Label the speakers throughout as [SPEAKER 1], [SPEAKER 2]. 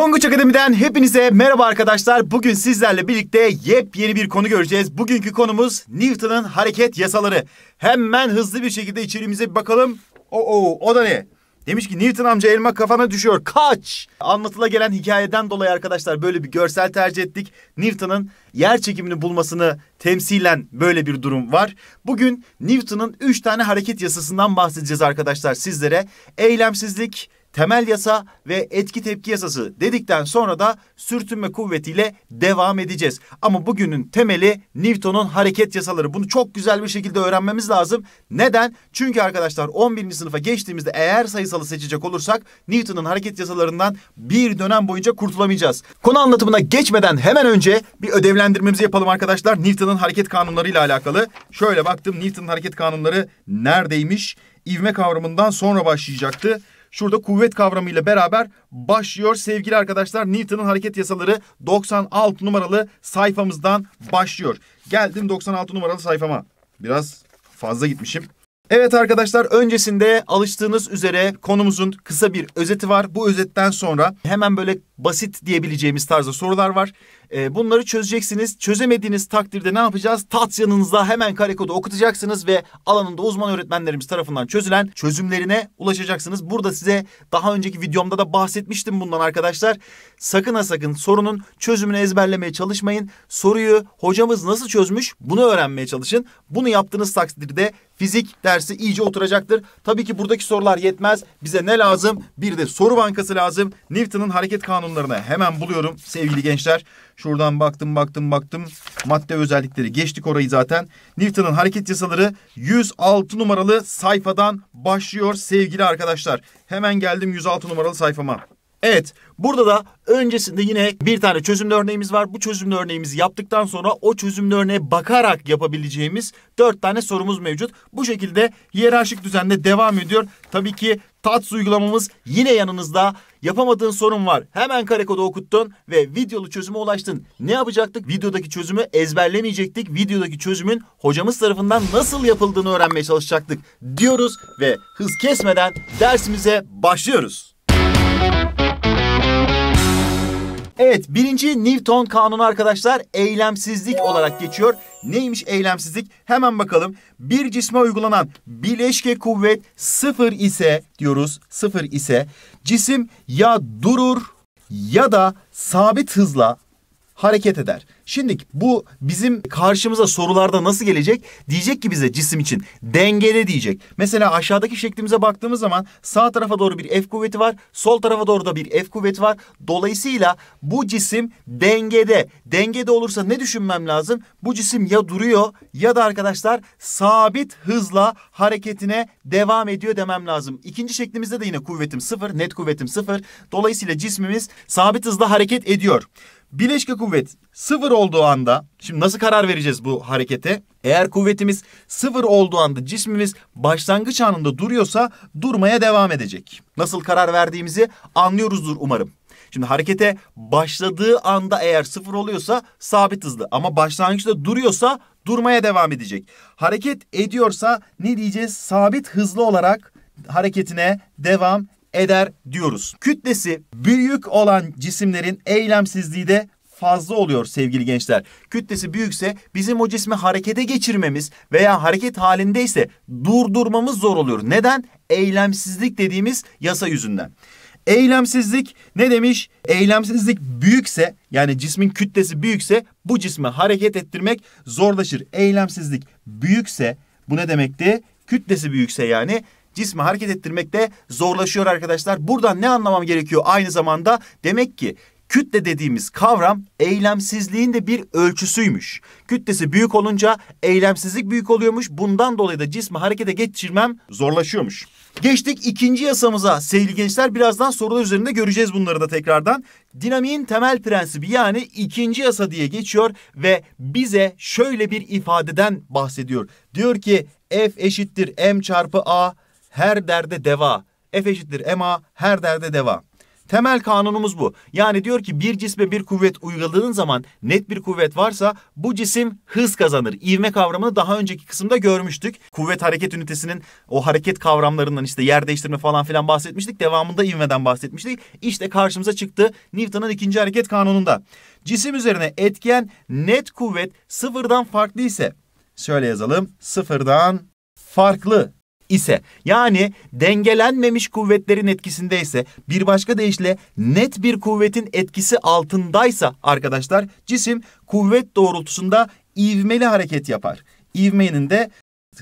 [SPEAKER 1] Tonguç Akademi'den hepinize merhaba arkadaşlar. Bugün sizlerle birlikte yepyeni bir konu göreceğiz. Bugünkü konumuz Newton'un hareket yasaları. Hemen hızlı bir şekilde içeriğimize bir bakalım. Oo, oh, o, oh, o da ne? Demiş ki Newton amca elma kafana düşüyor. Kaç! Anlatıla gelen hikayeden dolayı arkadaşlar böyle bir görsel tercih ettik. Newton'un yer çekimini bulmasını temsilen böyle bir durum var. Bugün Newton'un üç tane hareket yasasından bahsedeceğiz arkadaşlar sizlere. Eylemsizlik, temel yasa ve etki tepki yasası dedikten sonra da sürtünme kuvvetiyle devam edeceğiz. Ama bugünün temeli Newton'un hareket yasaları. Bunu çok güzel bir şekilde öğrenmemiz lazım. Neden? Çünkü arkadaşlar 11. sınıfa geçtiğimizde eğer sayısalı seçecek olursak Newton'un hareket yasalarından bir dönem boyunca kurtulamayacağız. Konu anlatımına geçmeden hemen önce bir ödevlendirmemizi yapalım arkadaşlar. Newton'un hareket kanunlarıyla alakalı. Şöyle baktım Newton'un hareket kanunları neredeymiş? İvme kavramından sonra başlayacaktı şurada kuvvet kavramıyla beraber başlıyor. Sevgili arkadaşlar Newton'un hareket yasaları 96 numaralı sayfamızdan başlıyor. Geldim 96 numaralı sayfama. Biraz fazla gitmişim. Evet arkadaşlar öncesinde alıştığınız üzere konumuzun kısa bir özeti var. Bu özetten sonra hemen böyle basit diyebileceğimiz tarzda sorular var. E, bunları çözeceksiniz. Çözemediğiniz takdirde ne yapacağız? Tat yanınıza hemen karekodu okutacaksınız ve alanında uzman öğretmenlerimiz tarafından çözülen çözümlerine ulaşacaksınız. Burada size daha önceki videomda da bahsetmiştim bundan arkadaşlar. Sakın ha sakın sorunun çözümünü ezberlemeye çalışmayın. Soruyu hocamız nasıl çözmüş bunu öğrenmeye çalışın. Bunu yaptığınız takdirde fizik dersi iyice oturacaktır. Tabii ki buradaki sorular yetmez. Bize ne lazım? Bir de soru bankası lazım. Newton'un hareket kanunlarını hemen buluyorum sevgili gençler. Şuradan baktım baktım baktım. Madde özellikleri geçtik orayı zaten. Newton'un hareket yasaları 106 numaralı sayfadan başlıyor sevgili arkadaşlar. Hemen geldim 106 numaralı sayfama. Evet burada da öncesinde yine bir tane çözümlü örneğimiz var. Bu çözümlü örneğimizi yaptıktan sonra o çözümlü örneğe bakarak yapabileceğimiz dört tane sorumuz mevcut. Bu şekilde hiyerarşik düzende devam ediyor. Tabii ki TATS uygulamamız yine yanınızda. Yapamadığın sorun var. Hemen karekoda okuttun ve videolu çözüme ulaştın. Ne yapacaktık? Videodaki çözümü ezberlemeyecektik. Videodaki çözümün hocamız tarafından nasıl yapıldığını öğrenmeye çalışacaktık diyoruz ve hız kesmeden dersimize başlıyoruz. Evet birinci Newton kanunu arkadaşlar eylemsizlik olarak geçiyor. Neymiş eylemsizlik? Hemen bakalım. Bir cisme uygulanan bileşke kuvvet sıfır ise diyoruz sıfır ise cisim ya durur ya da sabit hızla hareket eder. Şimdi bu bizim karşımıza sorularda nasıl gelecek? Diyecek ki bize cisim için dengede diyecek. Mesela aşağıdaki şeklimize baktığımız zaman sağ tarafa doğru bir F kuvveti var. Sol tarafa doğru da bir F kuvveti var. Dolayısıyla bu cisim dengede. Dengede olursa ne düşünmem lazım? Bu cisim ya duruyor ya da arkadaşlar sabit hızla hareketine devam ediyor demem lazım. İkinci şeklimizde de yine kuvvetim sıfır. Net kuvvetim sıfır. Dolayısıyla cismimiz sabit hızla hareket ediyor. Bileşke kuvvet sıfır olduğu anda şimdi nasıl karar vereceğiz bu harekete? Eğer kuvvetimiz sıfır olduğu anda cismimiz başlangıç anında duruyorsa durmaya devam edecek. Nasıl karar verdiğimizi anlıyoruzdur umarım. Şimdi harekete başladığı anda eğer sıfır oluyorsa sabit hızlı ama başlangıçta duruyorsa durmaya devam edecek. Hareket ediyorsa ne diyeceğiz? Sabit hızlı olarak hareketine devam eder diyoruz. Kütlesi büyük olan cisimlerin eylemsizliği de fazla oluyor sevgili gençler. Kütlesi büyükse bizim o cismi harekete geçirmemiz veya hareket halindeyse durdurmamız zor oluyor. Neden? Eylemsizlik dediğimiz yasa yüzünden. Eylemsizlik ne demiş? Eylemsizlik büyükse yani cismin kütlesi büyükse bu cismi hareket ettirmek zorlaşır. Eylemsizlik büyükse bu ne demekti? Kütlesi büyükse yani cismi hareket ettirmekte zorlaşıyor arkadaşlar. Buradan ne anlamam gerekiyor aynı zamanda? Demek ki Kütle dediğimiz kavram eylemsizliğin de bir ölçüsüymüş. Kütlesi büyük olunca eylemsizlik büyük oluyormuş. Bundan dolayı da cismi harekete geçirmem zorlaşıyormuş. Geçtik ikinci yasamıza sevgili gençler. Birazdan sorular üzerinde göreceğiz bunları da tekrardan. Dinamiğin temel prensibi yani ikinci yasa diye geçiyor ve bize şöyle bir ifadeden bahsediyor. Diyor ki F eşittir M çarpı A her derde deva. F eşittir ema her derde deva. Temel kanunumuz bu. Yani diyor ki bir cisme bir kuvvet uyguladığın zaman net bir kuvvet varsa bu cisim hız kazanır. İvme kavramını daha önceki kısımda görmüştük. Kuvvet hareket ünitesinin o hareket kavramlarından işte yer değiştirme falan filan bahsetmiştik. Devamında ivmeden bahsetmiştik. İşte karşımıza çıktı Newton'un ikinci hareket kanununda. Cisim üzerine etken net kuvvet sıfırdan farklı ise şöyle yazalım sıfırdan farklı ise yani dengelenmemiş kuvvetlerin etkisindeyse bir başka deyişle net bir kuvvetin etkisi altındaysa arkadaşlar cisim kuvvet doğrultusunda ivmeli hareket yapar. İvmenin de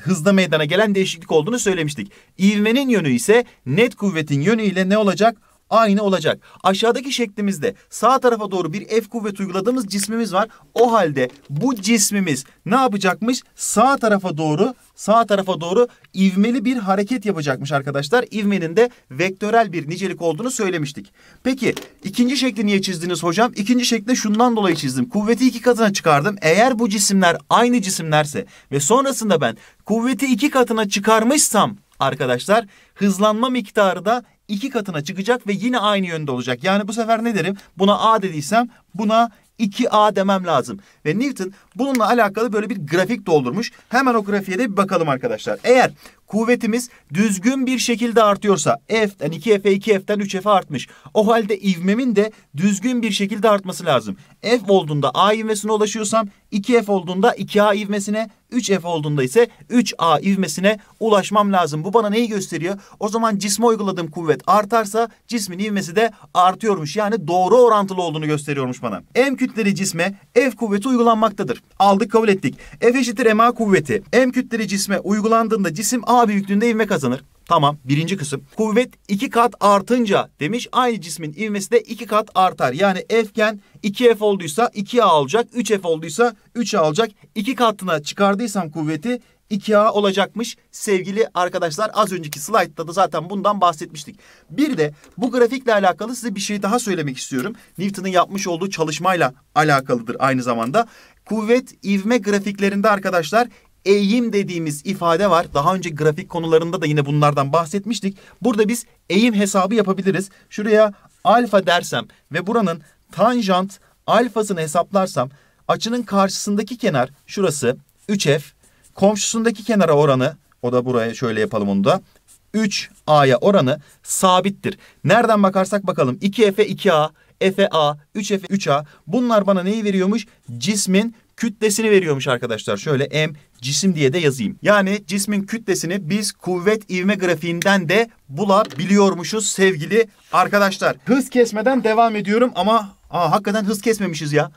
[SPEAKER 1] hızda meydana gelen değişiklik olduğunu söylemiştik. İvmenin yönü ise net kuvvetin yönü ile ne olacak? aynı olacak. Aşağıdaki şeklimizde sağ tarafa doğru bir F kuvvet uyguladığımız cismimiz var. O halde bu cismimiz ne yapacakmış? Sağ tarafa doğru sağ tarafa doğru ivmeli bir hareket yapacakmış arkadaşlar. İvmenin de vektörel bir nicelik olduğunu söylemiştik. Peki ikinci şekli niye çizdiniz hocam? İkinci şekli şundan dolayı çizdim. Kuvveti iki katına çıkardım. Eğer bu cisimler aynı cisimlerse ve sonrasında ben kuvveti iki katına çıkarmışsam arkadaşlar hızlanma miktarı da iki katına çıkacak ve yine aynı yönde olacak. Yani bu sefer ne derim? Buna A dediysem buna 2A demem lazım. Ve Newton bununla alakalı böyle bir grafik doldurmuş. Hemen o grafiğe de bir bakalım arkadaşlar. Eğer kuvvetimiz düzgün bir şekilde artıyorsa F'den 2F'e 2F'den 3F'e artmış. O halde ivmemin de düzgün bir şekilde artması lazım. F olduğunda A ivmesine ulaşıyorsam 2F olduğunda 2A ivmesine 3F olduğunda ise 3A ivmesine ulaşmam lazım. Bu bana neyi gösteriyor? O zaman cisme uyguladığım kuvvet artarsa cismin ivmesi de artıyormuş. Yani doğru orantılı olduğunu gösteriyormuş bana. M kütleli cisme F kuvveti uygulanmaktadır. Aldık kabul ettik. F eşittir MA kuvveti. M kütleli cisme uygulandığında cisim A A büyüklüğünde ivme kazanır. Tamam birinci kısım. Kuvvet iki kat artınca demiş aynı cismin ivmesi de iki kat artar. Yani F'ken 2F olduysa 2A alacak. 3F olduysa 3A alacak. İki katına çıkardıysam kuvveti 2A olacakmış sevgili arkadaşlar. Az önceki slaytta da zaten bundan bahsetmiştik. Bir de bu grafikle alakalı size bir şey daha söylemek istiyorum. Newton'ın yapmış olduğu çalışmayla alakalıdır aynı zamanda. Kuvvet ivme grafiklerinde arkadaşlar eğim dediğimiz ifade var. Daha önce grafik konularında da yine bunlardan bahsetmiştik. Burada biz eğim hesabı yapabiliriz. Şuraya alfa dersem ve buranın tanjant alfasını hesaplarsam açının karşısındaki kenar şurası 3f komşusundaki kenara oranı o da buraya şöyle yapalım onu da 3a'ya oranı sabittir. Nereden bakarsak bakalım 2f'e 2a, f'e a, 3f'e 3a bunlar bana neyi veriyormuş? Cismin kütlesini veriyormuş arkadaşlar. Şöyle m cisim diye de yazayım. Yani cismin kütlesini biz kuvvet ivme grafiğinden de bulabiliyormuşuz sevgili arkadaşlar. Hız kesmeden devam ediyorum ama aa, hakikaten hız kesmemişiz ya.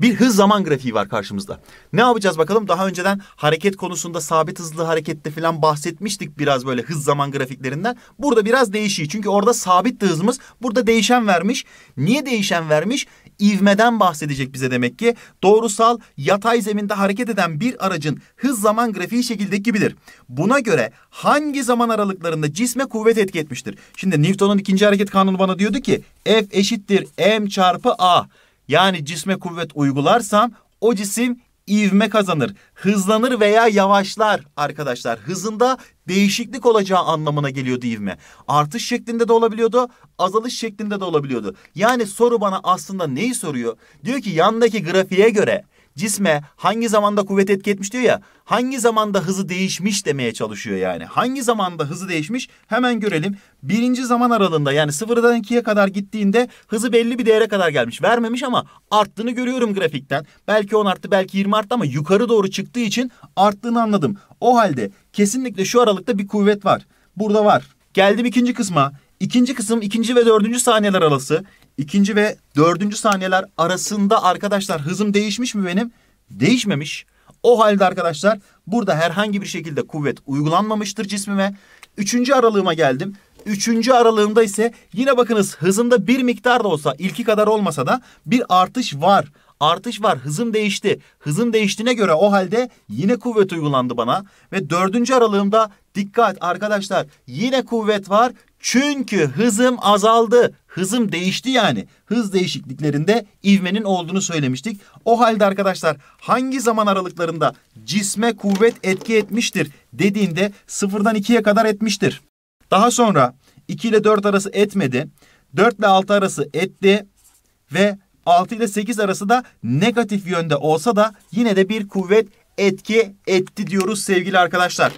[SPEAKER 1] Bir hız zaman grafiği var karşımızda. Ne yapacağız bakalım? Daha önceden hareket konusunda sabit hızlı harekette falan bahsetmiştik biraz böyle hız zaman grafiklerinden. Burada biraz değişiyor. Çünkü orada sabit hızımız, burada değişen vermiş. Niye değişen vermiş? ivmeden bahsedecek bize demek ki. Doğrusal yatay zeminde hareket eden bir aracın hız zaman grafiği şekildeki gibidir. Buna göre hangi zaman aralıklarında cisme kuvvet etki etmiştir? Şimdi Newton'un ikinci hareket kanunu bana diyordu ki F eşittir M çarpı A. Yani cisme kuvvet uygularsam o cisim ivme kazanır, hızlanır veya yavaşlar arkadaşlar. Hızında değişiklik olacağı anlamına geliyordu ivme. Artış şeklinde de olabiliyordu, azalış şeklinde de olabiliyordu. Yani soru bana aslında neyi soruyor? Diyor ki yandaki grafiğe göre cisme hangi zamanda kuvvet etki etmiş diyor ya. Hangi zamanda hızı değişmiş demeye çalışıyor yani. Hangi zamanda hızı değişmiş hemen görelim. Birinci zaman aralığında yani sıfırdan ikiye kadar gittiğinde hızı belli bir değere kadar gelmiş. Vermemiş ama arttığını görüyorum grafikten. Belki 10 arttı belki 20 arttı ama yukarı doğru çıktığı için arttığını anladım. O halde kesinlikle şu aralıkta bir kuvvet var. Burada var. Geldim ikinci kısma. İkinci kısım ikinci ve dördüncü saniyeler arası. İkinci ve dördüncü saniyeler arasında arkadaşlar hızım değişmiş mi benim? Değişmemiş. O halde arkadaşlar burada herhangi bir şekilde kuvvet uygulanmamıştır cismime. Üçüncü aralığıma geldim. Üçüncü aralığımda ise yine bakınız hızımda bir miktar da olsa ilki kadar olmasa da bir artış var. Artış var hızım değişti. Hızım değiştiğine göre o halde yine kuvvet uygulandı bana. Ve dördüncü aralığımda dikkat arkadaşlar yine kuvvet var çünkü hızım azaldı. Hızım değişti yani. Hız değişikliklerinde ivmenin olduğunu söylemiştik. O halde arkadaşlar hangi zaman aralıklarında cisme kuvvet etki etmiştir dediğinde sıfırdan ikiye kadar etmiştir. Daha sonra 2 ile 4 arası etmedi. 4 ile 6 arası etti ve 6 ile 8 arası da negatif yönde olsa da yine de bir kuvvet etki etti diyoruz sevgili arkadaşlar.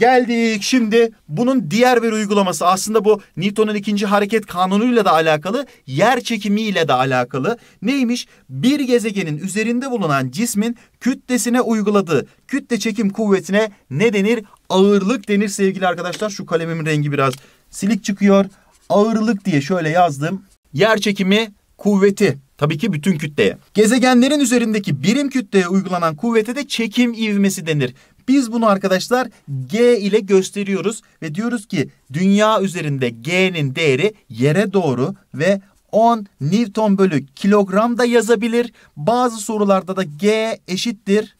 [SPEAKER 1] Geldik şimdi bunun diğer bir uygulaması aslında bu Newton'un ikinci hareket kanunuyla da alakalı yer çekimiyle de alakalı. Neymiş? Bir gezegenin üzerinde bulunan cismin kütlesine uyguladığı kütle çekim kuvvetine ne denir? Ağırlık denir sevgili arkadaşlar. Şu kalemimin rengi biraz silik çıkıyor. Ağırlık diye şöyle yazdım. Yer çekimi kuvveti Tabii ki bütün kütleye. Gezegenlerin üzerindeki birim kütleye uygulanan kuvvete de çekim ivmesi denir. Biz bunu arkadaşlar G ile gösteriyoruz ve diyoruz ki dünya üzerinde G'nin değeri yere doğru ve 10 Newton bölü kilogram da yazabilir. Bazı sorularda da G eşittir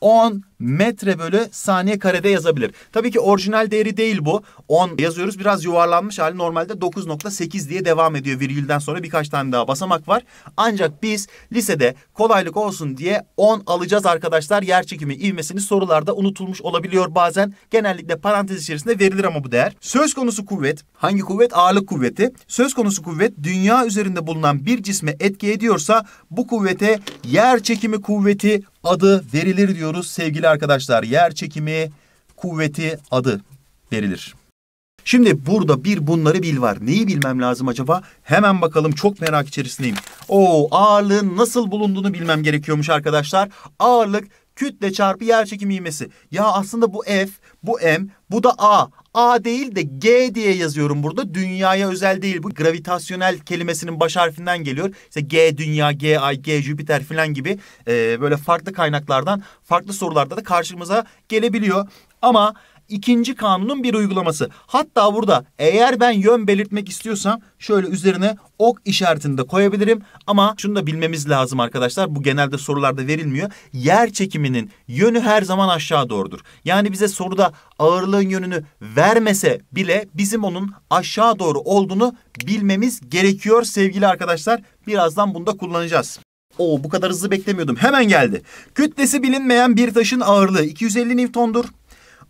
[SPEAKER 1] 10 metre bölü saniye karede yazabilir. Tabii ki orijinal değeri değil bu. 10 yazıyoruz biraz yuvarlanmış hali normalde 9.8 diye devam ediyor virgülden sonra birkaç tane daha basamak var. Ancak biz lisede kolaylık olsun diye 10 alacağız arkadaşlar. Yer çekimi ivmesini sorularda unutulmuş olabiliyor bazen. Genellikle parantez içerisinde verilir ama bu değer. Söz konusu kuvvet hangi kuvvet? Ağırlık kuvveti. Söz konusu kuvvet dünya üzerinde bulunan bir cisme etki ediyorsa bu kuvvete yer çekimi kuvveti adı verilir diyoruz sevgili arkadaşlar yer çekimi kuvveti adı verilir. Şimdi burada bir bunları bil var. Neyi bilmem lazım acaba? Hemen bakalım çok merak içerisindeyim. O ağırlığın nasıl bulunduğunu bilmem gerekiyormuş arkadaşlar. Ağırlık kütle çarpı yer çekimi ivmesi. Ya aslında bu F, bu M, bu da A. A değil de G diye yazıyorum burada. Dünyaya özel değil. Bu gravitasyonel kelimesinin baş harfinden geliyor. İşte G dünya, G ay, G Jüpiter falan gibi e, böyle farklı kaynaklardan, farklı sorularda da karşımıza gelebiliyor. Ama ikinci kanunun bir uygulaması. Hatta burada eğer ben yön belirtmek istiyorsam şöyle üzerine ok işaretini de koyabilirim. Ama şunu da bilmemiz lazım arkadaşlar. Bu genelde sorularda verilmiyor. Yer çekiminin yönü her zaman aşağı doğrudur. Yani bize soruda ağırlığın yönünü vermese bile bizim onun aşağı doğru olduğunu bilmemiz gerekiyor sevgili arkadaşlar. Birazdan bunu da kullanacağız. Oo bu kadar hızlı beklemiyordum. Hemen geldi. Kütlesi bilinmeyen bir taşın ağırlığı 250 Newton'dur.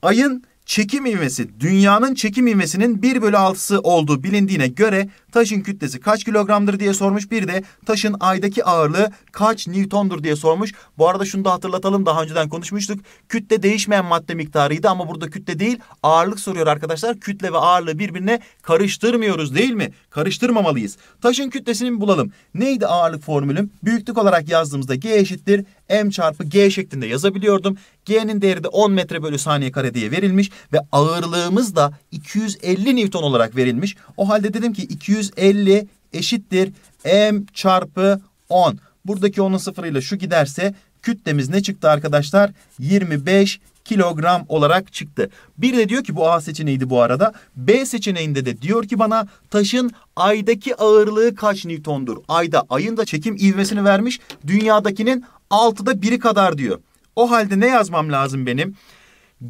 [SPEAKER 1] Ayın çekim ivmesi dünyanın çekim ivmesinin 1 bölü 6'sı olduğu bilindiğine göre taşın kütlesi kaç kilogramdır diye sormuş. Bir de taşın aydaki ağırlığı kaç newtondur diye sormuş. Bu arada şunu da hatırlatalım daha önceden konuşmuştuk. Kütle değişmeyen madde miktarıydı ama burada kütle değil ağırlık soruyor arkadaşlar. Kütle ve ağırlığı birbirine karıştırmıyoruz değil mi? Karıştırmamalıyız. Taşın kütlesini bulalım. Neydi ağırlık formülüm? Büyüklük olarak yazdığımızda G eşittir m çarpı g şeklinde yazabiliyordum. G'nin değeri de 10 metre bölü saniye kare diye verilmiş ve ağırlığımız da 250 newton olarak verilmiş. O halde dedim ki 250 150 eşittir m çarpı 10. Buradaki 10'un sıfırıyla şu giderse kütlemiz ne çıktı arkadaşlar? 25 kilogram olarak çıktı. Bir de diyor ki bu A seçeneğiydi bu arada. B seçeneğinde de diyor ki bana taşın aydaki ağırlığı kaç newtondur? Ayda ayın da çekim ivmesini vermiş. Dünyadakinin 6'da biri kadar diyor. O halde ne yazmam lazım benim?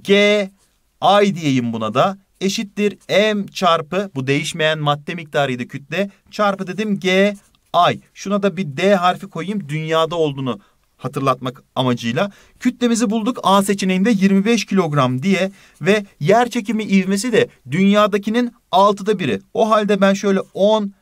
[SPEAKER 1] G ay diyeyim buna da eşittir m çarpı bu değişmeyen madde miktarıydı kütle çarpı dedim g ay. Şuna da bir d harfi koyayım dünyada olduğunu hatırlatmak amacıyla kütlemizi bulduk A seçeneğinde 25 kilogram diye ve yer çekimi ivmesi de dünyadakinin 6'da biri. O halde ben şöyle 10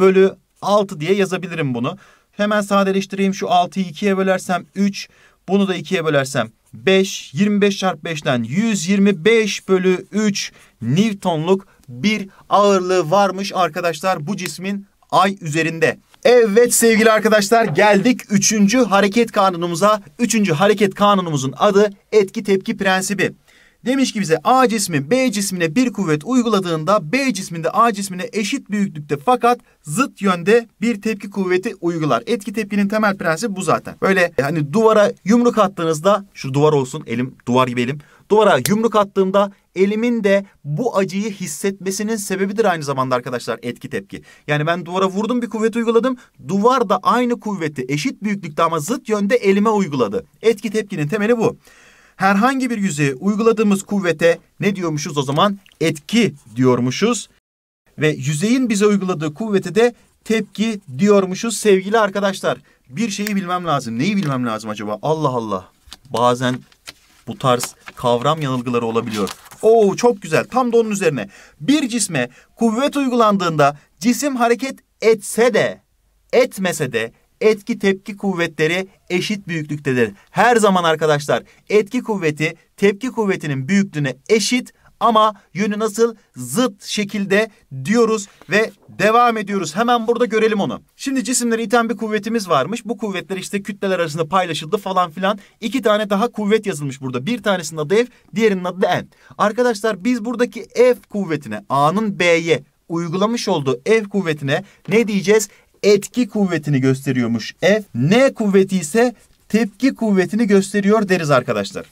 [SPEAKER 1] bölü 6 diye yazabilirim bunu. Hemen sadeleştireyim şu 6'yı 2'ye bölersem 3 bunu da 2'ye bölersem 5, 25 çarpı 5'ten 125 bölü 3 Newton'luk bir ağırlığı varmış arkadaşlar bu cismin ay üzerinde. Evet sevgili arkadaşlar geldik üçüncü hareket kanunumuza. Üçüncü hareket kanunumuzun adı etki tepki prensibi. Demiş ki bize A cismi B cismine bir kuvvet uyguladığında B cisminde A cismine eşit büyüklükte fakat zıt yönde bir tepki kuvveti uygular. Etki tepkinin temel prensibi bu zaten. Böyle e, hani duvara yumruk attığınızda şu duvar olsun elim duvar gibi elim. Duvara yumruk attığımda elimin de bu acıyı hissetmesinin sebebidir aynı zamanda arkadaşlar etki tepki. Yani ben duvara vurdum bir kuvvet uyguladım. Duvar da aynı kuvveti eşit büyüklükte ama zıt yönde elime uyguladı. Etki tepkinin temeli bu herhangi bir yüzeye uyguladığımız kuvvete ne diyormuşuz o zaman? Etki diyormuşuz. Ve yüzeyin bize uyguladığı kuvvete de tepki diyormuşuz sevgili arkadaşlar. Bir şeyi bilmem lazım. Neyi bilmem lazım acaba? Allah Allah. Bazen bu tarz kavram yanılgıları olabiliyor. Oo çok güzel. Tam da onun üzerine. Bir cisme kuvvet uygulandığında cisim hareket etse de etmese de etki tepki kuvvetleri eşit büyüklüktedir. Her zaman arkadaşlar etki kuvveti tepki kuvvetinin büyüklüğüne eşit ama yönü nasıl zıt şekilde diyoruz ve devam ediyoruz. Hemen burada görelim onu. Şimdi cisimleri iten bir kuvvetimiz varmış. Bu kuvvetler işte kütleler arasında paylaşıldı falan filan. İki tane daha kuvvet yazılmış burada. Bir tanesinin adı F, diğerinin adı N. Arkadaşlar biz buradaki F kuvvetine A'nın B'ye uygulamış olduğu F kuvvetine ne diyeceğiz? etki kuvvetini gösteriyormuş F. N kuvveti ise tepki kuvvetini gösteriyor deriz arkadaşlar.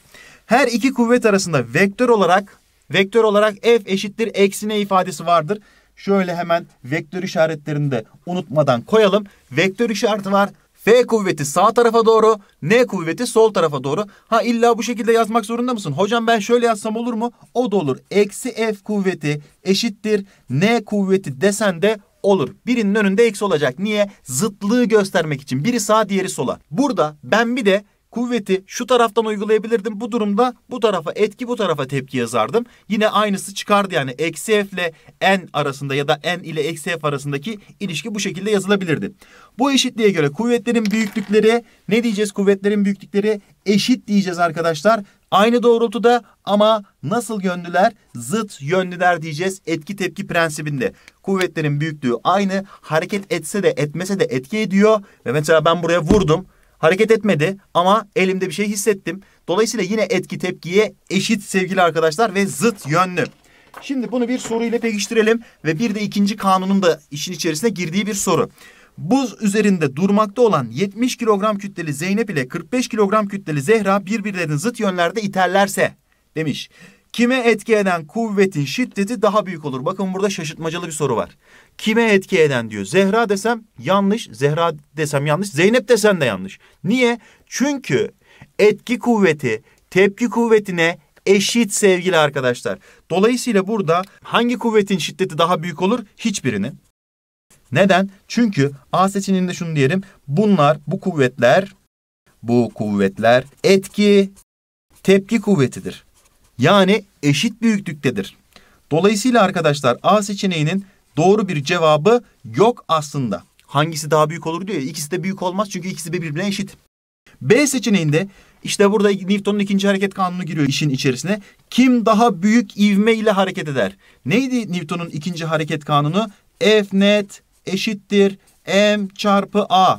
[SPEAKER 1] Her iki kuvvet arasında vektör olarak vektör olarak F eşittir eksi N ifadesi vardır. Şöyle hemen vektör işaretlerini de unutmadan koyalım. Vektör işareti var. F kuvveti sağ tarafa doğru, N kuvveti sol tarafa doğru. Ha illa bu şekilde yazmak zorunda mısın? Hocam ben şöyle yazsam olur mu? O da olur. Eksi F kuvveti eşittir N kuvveti desen de olur. Birinin önünde eksi olacak. Niye? Zıtlığı göstermek için. Biri sağa diğeri sola. Burada ben bir de kuvveti şu taraftan uygulayabilirdim. Bu durumda bu tarafa etki bu tarafa tepki yazardım. Yine aynısı çıkardı yani eksi f ile n arasında ya da n ile eksi f arasındaki ilişki bu şekilde yazılabilirdi. Bu eşitliğe göre kuvvetlerin büyüklükleri ne diyeceğiz? Kuvvetlerin büyüklükleri eşit diyeceğiz arkadaşlar. Aynı doğrultuda ama nasıl yönlüler? Zıt yönlüler diyeceğiz etki tepki prensibinde. Kuvvetlerin büyüklüğü aynı. Hareket etse de etmese de etki ediyor. Ve mesela ben buraya vurdum. Hareket etmedi ama elimde bir şey hissettim. Dolayısıyla yine etki tepkiye eşit sevgili arkadaşlar ve zıt yönlü. Şimdi bunu bir soru ile pekiştirelim ve bir de ikinci kanunun da işin içerisine girdiği bir soru. Buz üzerinde durmakta olan 70 kilogram kütleli Zeynep ile 45 kilogram kütleli Zehra birbirlerini zıt yönlerde iterlerse demiş. Kime etki eden kuvvetin şiddeti daha büyük olur? Bakın burada şaşırtmacalı bir soru var. Kime etki eden diyor. Zehra desem yanlış, Zehra desem yanlış, Zeynep desem de yanlış. Niye? Çünkü etki kuvveti tepki kuvvetine eşit sevgili arkadaşlar. Dolayısıyla burada hangi kuvvetin şiddeti daha büyük olur? Hiçbirinin. Neden? Çünkü A seçeneğinde şunu diyelim. Bunlar bu kuvvetler bu kuvvetler etki tepki kuvvetidir. Yani eşit büyüklüktedir. Dolayısıyla arkadaşlar A seçeneğinin doğru bir cevabı yok aslında. Hangisi daha büyük olur diyor ya ikisi de büyük olmaz çünkü ikisi birbirine eşit. B seçeneğinde işte burada Newton'un ikinci hareket kanunu giriyor işin içerisine. Kim daha büyük ivme ile hareket eder? Neydi Newton'un ikinci hareket kanunu? F net eşittir M çarpı A.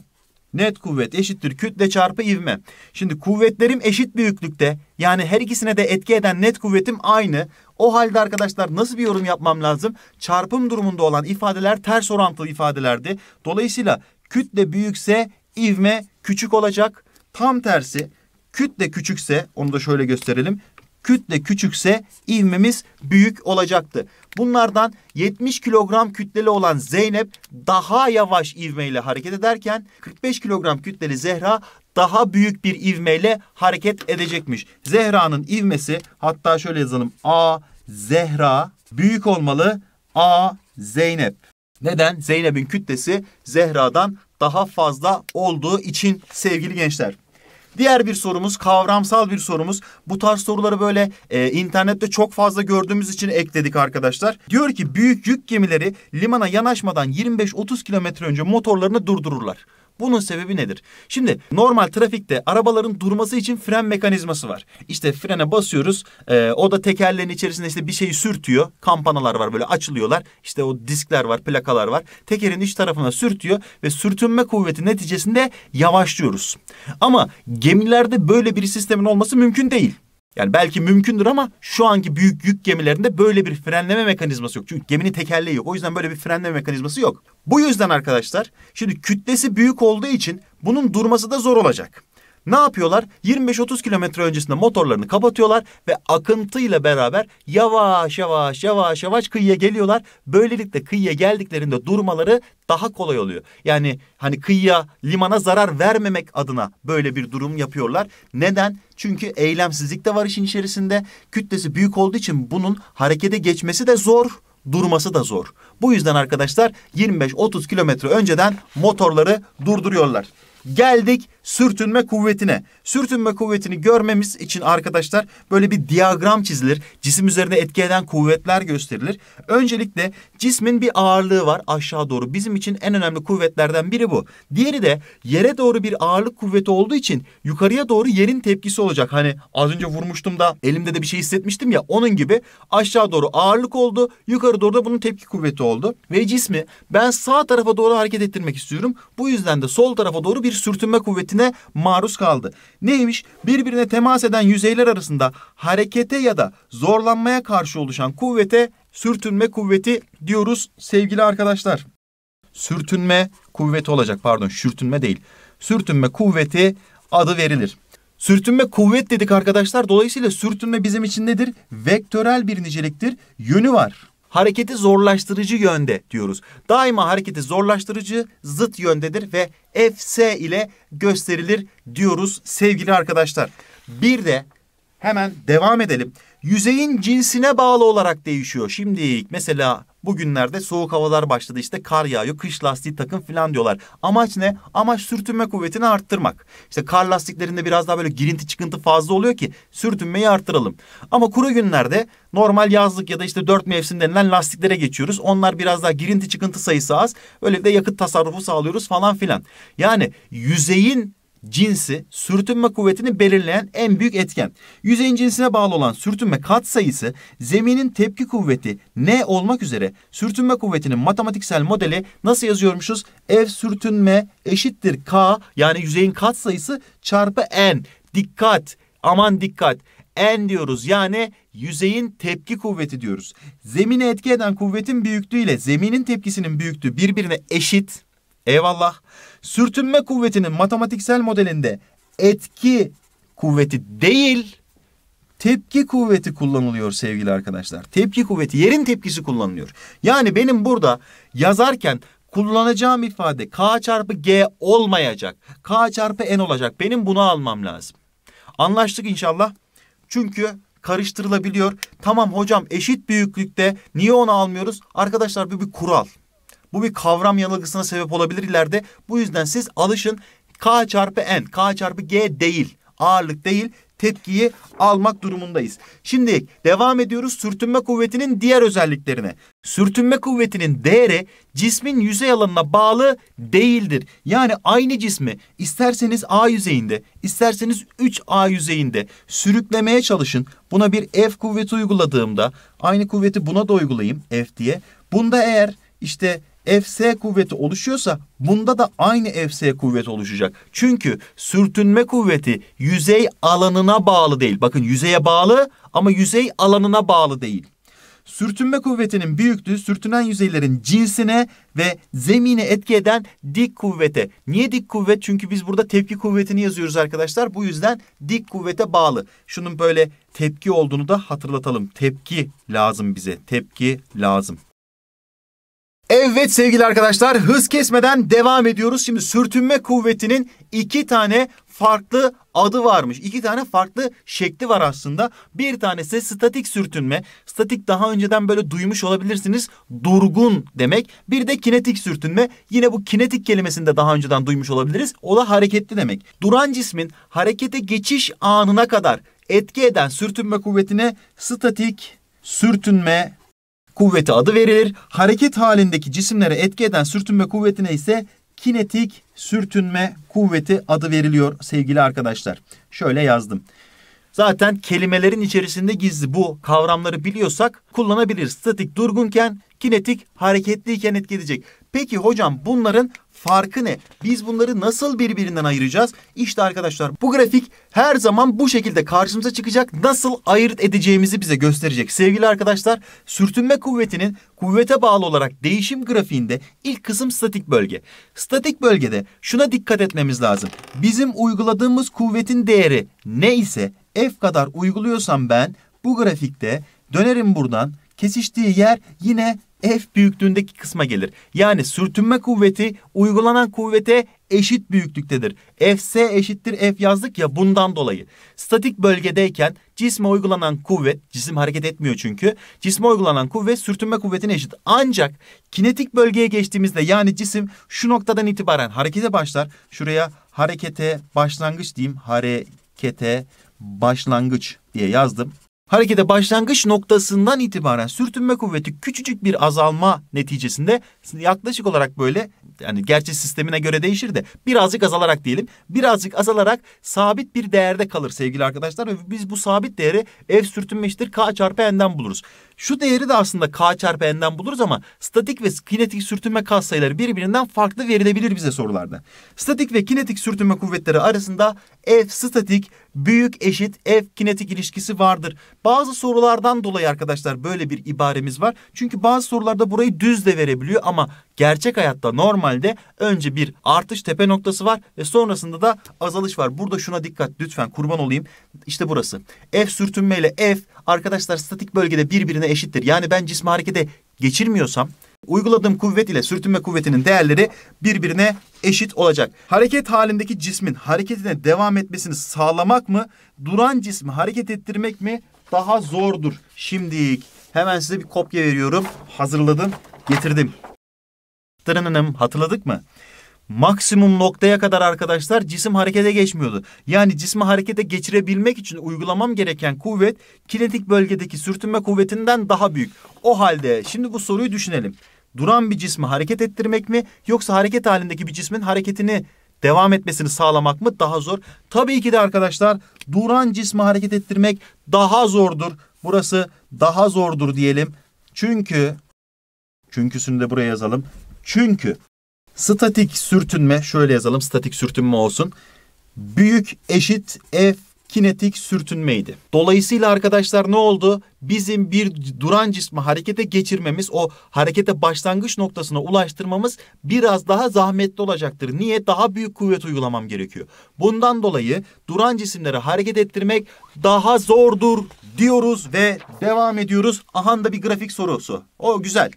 [SPEAKER 1] Net kuvvet eşittir kütle çarpı ivme. Şimdi kuvvetlerim eşit büyüklükte. Yani her ikisine de etki eden net kuvvetim aynı. O halde arkadaşlar nasıl bir yorum yapmam lazım? Çarpım durumunda olan ifadeler ters orantılı ifadelerdi. Dolayısıyla kütle büyükse ivme küçük olacak. Tam tersi kütle küçükse onu da şöyle gösterelim kütle küçükse ivmemiz büyük olacaktı. Bunlardan 70 kilogram kütleli olan Zeynep daha yavaş ivmeyle hareket ederken 45 kilogram kütleli Zehra daha büyük bir ivmeyle hareket edecekmiş. Zehra'nın ivmesi hatta şöyle yazalım. A Zehra büyük olmalı. A Zeynep. Neden? Zeynep'in kütlesi Zehra'dan daha fazla olduğu için sevgili gençler. Diğer bir sorumuz kavramsal bir sorumuz. Bu tarz soruları böyle e, internette çok fazla gördüğümüz için ekledik arkadaşlar. Diyor ki büyük yük gemileri limana yanaşmadan 25-30 kilometre önce motorlarını durdururlar. Bunun sebebi nedir? Şimdi normal trafikte arabaların durması için fren mekanizması var. İşte frene basıyoruz. E, o da tekerlerin içerisinde işte bir şeyi sürtüyor. Kampanalar var böyle açılıyorlar. İşte o diskler var, plakalar var. Tekerin iç tarafına sürtüyor ve sürtünme kuvveti neticesinde yavaşlıyoruz. Ama gemilerde böyle bir sistemin olması mümkün değil. Yani belki mümkündür ama şu anki büyük yük gemilerinde böyle bir frenleme mekanizması yok. Çünkü geminin tekerleği yok. O yüzden böyle bir frenleme mekanizması yok. Bu yüzden arkadaşlar şimdi kütlesi büyük olduğu için bunun durması da zor olacak. Ne yapıyorlar? 25-30 kilometre öncesinde motorlarını kapatıyorlar ve akıntıyla beraber yavaş yavaş yavaş yavaş kıyıya geliyorlar. Böylelikle kıyıya geldiklerinde durmaları daha kolay oluyor. Yani hani kıyıya, limana zarar vermemek adına böyle bir durum yapıyorlar. Neden? Çünkü eylemsizlik de var işin içerisinde. Kütlesi büyük olduğu için bunun harekete geçmesi de zor durması da zor. Bu yüzden arkadaşlar 25-30 kilometre önceden motorları durduruyorlar. Geldik sürtünme kuvvetine. Sürtünme kuvvetini görmemiz için arkadaşlar böyle bir diyagram çizilir. Cisim üzerine etki eden kuvvetler gösterilir. Öncelikle Cismin bir ağırlığı var aşağı doğru. Bizim için en önemli kuvvetlerden biri bu. Diğeri de yere doğru bir ağırlık kuvveti olduğu için yukarıya doğru yerin tepkisi olacak. Hani az önce vurmuştum da elimde de bir şey hissetmiştim ya onun gibi aşağı doğru ağırlık oldu. Yukarı doğru da bunun tepki kuvveti oldu. Ve cismi ben sağ tarafa doğru hareket ettirmek istiyorum. Bu yüzden de sol tarafa doğru bir sürtünme kuvvetine maruz kaldı. Neymiş? Birbirine temas eden yüzeyler arasında harekete ya da zorlanmaya karşı oluşan kuvvete sürtünme kuvveti diyoruz sevgili arkadaşlar. Sürtünme kuvveti olacak pardon sürtünme değil. Sürtünme kuvveti adı verilir. Sürtünme kuvvet dedik arkadaşlar. Dolayısıyla sürtünme bizim için nedir? Vektörel bir niceliktir. Yönü var. Hareketi zorlaştırıcı yönde diyoruz. Daima hareketi zorlaştırıcı zıt yöndedir ve Fs ile gösterilir diyoruz sevgili arkadaşlar. Bir de hemen devam edelim yüzeyin cinsine bağlı olarak değişiyor. Şimdi mesela bugünlerde soğuk havalar başladı işte kar yağıyor kış lastiği takın filan diyorlar. Amaç ne? Amaç sürtünme kuvvetini arttırmak. İşte kar lastiklerinde biraz daha böyle girinti çıkıntı fazla oluyor ki sürtünmeyi arttıralım. Ama kuru günlerde normal yazlık ya da işte dört mevsim denilen lastiklere geçiyoruz. Onlar biraz daha girinti çıkıntı sayısı az. de yakıt tasarrufu sağlıyoruz falan filan. Yani yüzeyin cinsi sürtünme kuvvetini belirleyen en büyük etken. Yüzeyin cinsine bağlı olan sürtünme katsayısı zeminin tepki kuvveti N olmak üzere sürtünme kuvvetinin matematiksel modeli nasıl yazıyormuşuz? F sürtünme eşittir K yani yüzeyin katsayısı çarpı N. Dikkat aman dikkat. N diyoruz yani yüzeyin tepki kuvveti diyoruz. Zemine etki eden kuvvetin büyüklüğü ile zeminin tepkisinin büyüklüğü birbirine eşit. Eyvallah sürtünme kuvvetinin matematiksel modelinde etki kuvveti değil tepki kuvveti kullanılıyor sevgili arkadaşlar. Tepki kuvveti yerin tepkisi kullanılıyor. Yani benim burada yazarken kullanacağım ifade K çarpı G olmayacak. K çarpı N olacak. Benim bunu almam lazım. Anlaştık inşallah. Çünkü karıştırılabiliyor. Tamam hocam eşit büyüklükte niye onu almıyoruz? Arkadaşlar bu bir kural. Bu bir kavram yanılgısına sebep olabilir ileride. Bu yüzden siz alışın K çarpı N, K çarpı G değil. Ağırlık değil, tepkiyi almak durumundayız. Şimdi devam ediyoruz sürtünme kuvvetinin diğer özelliklerine. Sürtünme kuvvetinin değeri cismin yüzey alanına bağlı değildir. Yani aynı cismi isterseniz A yüzeyinde, isterseniz 3A yüzeyinde sürüklemeye çalışın. Buna bir F kuvveti uyguladığımda aynı kuvveti buna da uygulayayım F diye. Bunda eğer işte Fs kuvveti oluşuyorsa bunda da aynı Fs kuvveti oluşacak. Çünkü sürtünme kuvveti yüzey alanına bağlı değil. Bakın yüzeye bağlı ama yüzey alanına bağlı değil. Sürtünme kuvvetinin büyüklüğü sürtünen yüzeylerin cinsine ve zemine etki eden dik kuvvete. Niye dik kuvvet? Çünkü biz burada tepki kuvvetini yazıyoruz arkadaşlar. Bu yüzden dik kuvvete bağlı. Şunun böyle tepki olduğunu da hatırlatalım. Tepki lazım bize. Tepki lazım. Evet sevgili arkadaşlar hız kesmeden devam ediyoruz. Şimdi sürtünme kuvvetinin iki tane farklı adı varmış. İki tane farklı şekli var aslında. Bir tanesi statik sürtünme. Statik daha önceden böyle duymuş olabilirsiniz. Durgun demek. Bir de kinetik sürtünme. Yine bu kinetik kelimesini de daha önceden duymuş olabiliriz. O da hareketli demek. Duran cismin harekete geçiş anına kadar etki eden sürtünme kuvvetine statik sürtünme kuvveti adı verilir. Hareket halindeki cisimlere etki eden sürtünme kuvvetine ise kinetik sürtünme kuvveti adı veriliyor sevgili arkadaşlar. Şöyle yazdım. Zaten kelimelerin içerisinde gizli bu kavramları biliyorsak kullanabiliriz. Statik durgunken, kinetik hareketliyken etki edecek. Peki hocam bunların farkı ne? Biz bunları nasıl birbirinden ayıracağız? İşte arkadaşlar bu grafik her zaman bu şekilde karşımıza çıkacak. Nasıl ayırt edeceğimizi bize gösterecek. Sevgili arkadaşlar sürtünme kuvvetinin kuvvete bağlı olarak değişim grafiğinde ilk kısım statik bölge. Statik bölgede şuna dikkat etmemiz lazım. Bizim uyguladığımız kuvvetin değeri ne ise F kadar uyguluyorsam ben bu grafikte dönerim buradan kesiştiği yer yine F büyüklüğündeki kısma gelir. Yani sürtünme kuvveti uygulanan kuvvete eşit büyüklüktedir. Fs eşittir F yazdık ya bundan dolayı. Statik bölgedeyken cisme uygulanan kuvvet, cisim hareket etmiyor çünkü. Cisme uygulanan kuvvet sürtünme kuvvetine eşit. Ancak kinetik bölgeye geçtiğimizde yani cisim şu noktadan itibaren harekete başlar. Şuraya harekete başlangıç diyeyim. Harekete başlangıç diye yazdım harekete başlangıç noktasından itibaren sürtünme kuvveti küçücük bir azalma neticesinde yaklaşık olarak böyle yani gerçi sistemine göre değişir de birazcık azalarak diyelim birazcık azalarak sabit bir değerde kalır sevgili arkadaşlar ve biz bu sabit değeri ev sürtünme eşittir K çarpı N'den buluruz. Şu değeri de aslında K çarpı N'den buluruz ama statik ve kinetik sürtünme katsayıları birbirinden farklı verilebilir bize sorularda. Statik ve kinetik sürtünme kuvvetleri arasında F statik büyük eşit F kinetik ilişkisi vardır. Bazı sorulardan dolayı arkadaşlar böyle bir ibaremiz var. Çünkü bazı sorularda burayı düz de verebiliyor ama gerçek hayatta normalde önce bir artış tepe noktası var ve sonrasında da azalış var. Burada şuna dikkat lütfen kurban olayım. İşte burası. F sürtünme ile F arkadaşlar statik bölgede birbirine eşittir. Yani ben cismi harekete geçirmiyorsam uyguladığım kuvvet ile sürtünme kuvvetinin değerleri birbirine eşit olacak. Hareket halindeki cismin hareketine devam etmesini sağlamak mı, duran cismi hareket ettirmek mi daha zordur. Şimdilik hemen size bir kopya veriyorum. Hazırladım, getirdim. Tırınınım hatırladık mı? maksimum noktaya kadar arkadaşlar cisim harekete geçmiyordu. Yani cismi harekete geçirebilmek için uygulamam gereken kuvvet kinetik bölgedeki sürtünme kuvvetinden daha büyük. O halde şimdi bu soruyu düşünelim. Duran bir cismi hareket ettirmek mi yoksa hareket halindeki bir cismin hareketini devam etmesini sağlamak mı daha zor? Tabii ki de arkadaşlar duran cismi hareket ettirmek daha zordur. Burası daha zordur diyelim. Çünkü çünküsünü de buraya yazalım. Çünkü statik sürtünme şöyle yazalım statik sürtünme olsun. Büyük eşit F kinetik sürtünmeydi. Dolayısıyla arkadaşlar ne oldu? Bizim bir duran cismi harekete geçirmemiz, o harekete başlangıç noktasına ulaştırmamız biraz daha zahmetli olacaktır. Niye? Daha büyük kuvvet uygulamam gerekiyor. Bundan dolayı duran cisimleri hareket ettirmek daha zordur diyoruz ve devam ediyoruz. Aha da bir grafik sorusu. O güzel.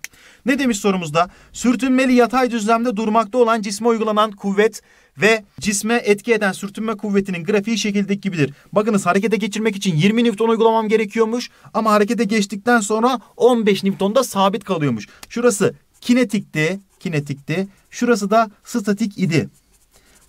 [SPEAKER 1] Ne demiş sorumuzda? Sürtünmeli yatay düzlemde durmakta olan cisme uygulanan kuvvet ve cisme etki eden sürtünme kuvvetinin grafiği şekildeki gibidir. Bakınız harekete geçirmek için 20 Newton uygulamam gerekiyormuş ama harekete geçtikten sonra 15 Newton'da sabit kalıyormuş. Şurası kinetikti, kinetikti. Şurası da statik idi.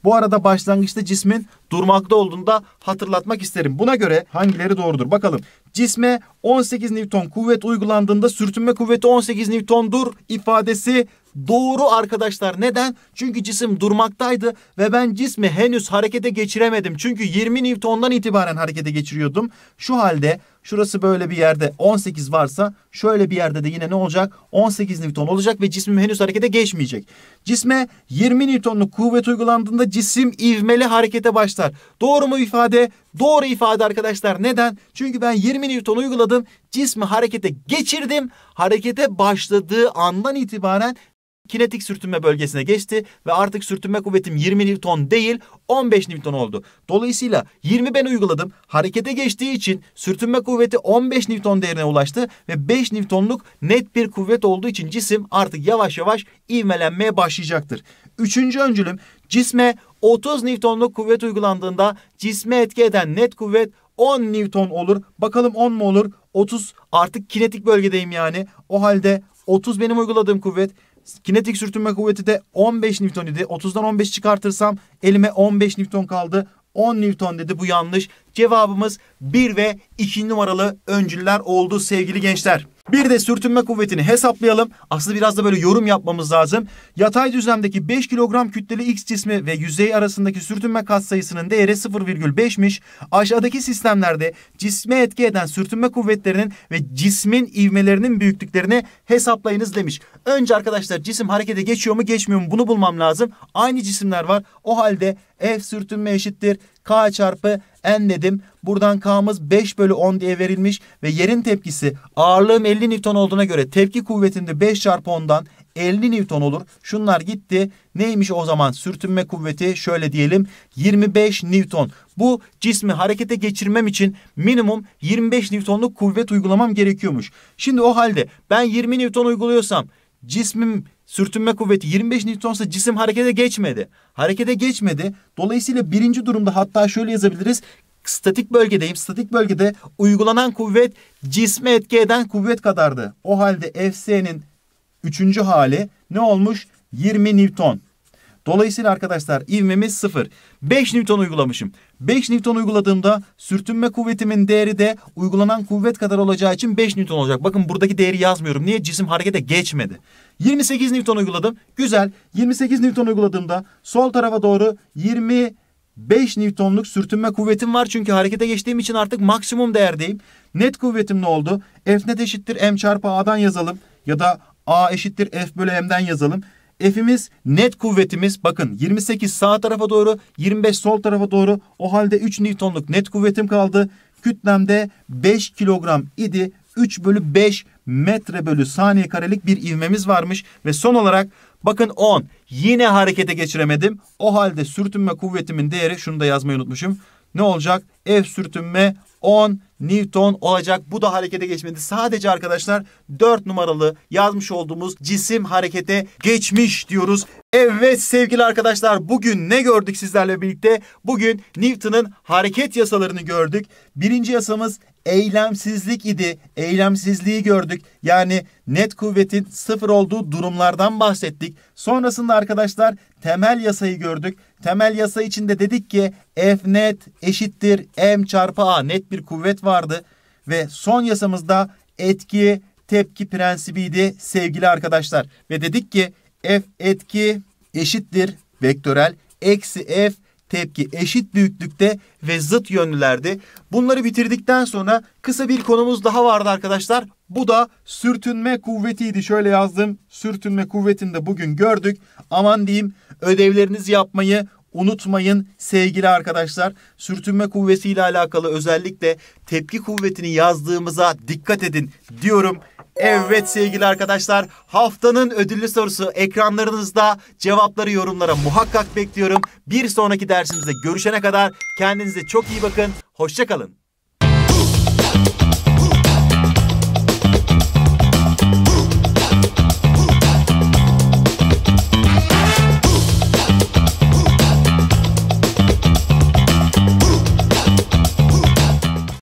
[SPEAKER 1] Bu arada başlangıçta cismin durmakta olduğunda hatırlatmak isterim. Buna göre hangileri doğrudur? Bakalım. Cisme 18 Newton kuvvet uygulandığında sürtünme kuvveti 18 Newton'dur ifadesi Doğru arkadaşlar neden? Çünkü cisim durmaktaydı ve ben cismi henüz harekete geçiremedim. Çünkü 20 Newton'dan itibaren harekete geçiriyordum. Şu halde şurası böyle bir yerde 18 varsa şöyle bir yerde de yine ne olacak? 18 Newton olacak ve cismim henüz harekete geçmeyecek. Cisme 20 Newton'luk kuvvet uygulandığında cisim ivmeli harekete başlar. Doğru mu ifade? Doğru ifade arkadaşlar. Neden? Çünkü ben 20 Newton uyguladım. Cismi harekete geçirdim. Harekete başladığı andan itibaren kinetik sürtünme bölgesine geçti ve artık sürtünme kuvvetim 20 Newton değil 15 Newton oldu. Dolayısıyla 20 ben uyguladım. Harekete geçtiği için sürtünme kuvveti 15 Newton değerine ulaştı ve 5 Newton'luk net bir kuvvet olduğu için cisim artık yavaş yavaş ivmelenmeye başlayacaktır. Üçüncü öncülüm cisme 30 Newton'luk kuvvet uygulandığında cisme etki eden net kuvvet 10 Newton olur. Bakalım 10 mu olur? 30 artık kinetik bölgedeyim yani. O halde 30 benim uyguladığım kuvvet. Kinetik sürtünme kuvveti de 15 Newton idi. 30'dan 15 çıkartırsam elime 15 Newton kaldı. 10 Newton dedi bu yanlış. Cevabımız 1 ve 2 numaralı öncüler oldu sevgili gençler. Bir de sürtünme kuvvetini hesaplayalım. Aslında biraz da böyle yorum yapmamız lazım. Yatay düzlemdeki 5 kilogram kütleli X cismi ve yüzey arasındaki sürtünme katsayısının değeri 0,5'miş. Aşağıdaki sistemlerde cisme etki eden sürtünme kuvvetlerinin ve cismin ivmelerinin büyüklüklerini hesaplayınız demiş. Önce arkadaşlar cisim harekete geçiyor mu geçmiyor mu bunu bulmam lazım. Aynı cisimler var. O halde F sürtünme eşittir K çarpı en dedim. Buradan K'mız 5 bölü 10 diye verilmiş ve yerin tepkisi ağırlığım 50 Newton olduğuna göre tepki kuvvetinde 5 çarpı 10'dan 50 Newton olur. Şunlar gitti. Neymiş o zaman sürtünme kuvveti şöyle diyelim 25 Newton. Bu cismi harekete geçirmem için minimum 25 Newton'luk kuvvet uygulamam gerekiyormuş. Şimdi o halde ben 20 Newton uyguluyorsam cismim sürtünme kuvveti 25 newtonsa cisim harekete geçmedi. Harekete geçmedi. Dolayısıyla birinci durumda hatta şöyle yazabiliriz. Statik bölgedeyim. Statik bölgede uygulanan kuvvet cisme etki eden kuvvet kadardı. O halde FS'nin üçüncü hali ne olmuş? 20 Newton. Dolayısıyla arkadaşlar ivmemiz sıfır. 5 Newton uygulamışım. 5 Newton uyguladığımda sürtünme kuvvetimin değeri de uygulanan kuvvet kadar olacağı için 5 Newton olacak. Bakın buradaki değeri yazmıyorum. Niye? Cisim harekete geçmedi. 28 Newton uyguladım. Güzel. 28 Newton uyguladığımda sol tarafa doğru 25 Newton'luk sürtünme kuvvetim var. Çünkü harekete geçtiğim için artık maksimum değerdeyim. Net kuvvetim ne oldu? F net eşittir M çarpı A'dan yazalım. Ya da A eşittir F bölü M'den yazalım. F'imiz net kuvvetimiz bakın 28 sağ tarafa doğru 25 sol tarafa doğru o halde 3 Newton'luk net kuvvetim kaldı. Kütlemde 5 kilogram idi. 3 bölü 5 metre bölü saniye karelik bir ivmemiz varmış. Ve son olarak bakın 10 yine harekete geçiremedim. O halde sürtünme kuvvetimin değeri şunu da yazmayı unutmuşum. Ne olacak? F sürtünme 10 Newton olacak. Bu da harekete geçmedi. Sadece arkadaşlar 4 numaralı yazmış olduğumuz cisim harekete geçmiş diyoruz Evet sevgili arkadaşlar bugün ne gördük sizlerle birlikte? Bugün Newton'ın hareket yasalarını gördük. Birinci yasamız eylemsizlik idi. Eylemsizliği gördük. Yani net kuvvetin sıfır olduğu durumlardan bahsettik. Sonrasında arkadaşlar temel yasayı gördük. Temel yasa içinde dedik ki F net eşittir M çarpı A net bir kuvvet vardı. Ve son yasamızda etki tepki prensibiydi sevgili arkadaşlar. Ve dedik ki F etki eşittir vektörel eksi F tepki eşit büyüklükte ve zıt yönlülerde. Bunları bitirdikten sonra kısa bir konumuz daha vardı arkadaşlar. Bu da sürtünme kuvvetiydi. Şöyle yazdım. Sürtünme kuvvetini de bugün gördük. Aman diyeyim ödevlerinizi yapmayı unutmayın sevgili arkadaşlar. Sürtünme kuvvesi ile alakalı özellikle tepki kuvvetini yazdığımıza dikkat edin diyorum. Evet sevgili arkadaşlar haftanın ödüllü sorusu ekranlarınızda cevapları yorumlara muhakkak bekliyorum. Bir sonraki dersimizde görüşene kadar kendinize çok iyi bakın. Hoşçakalın.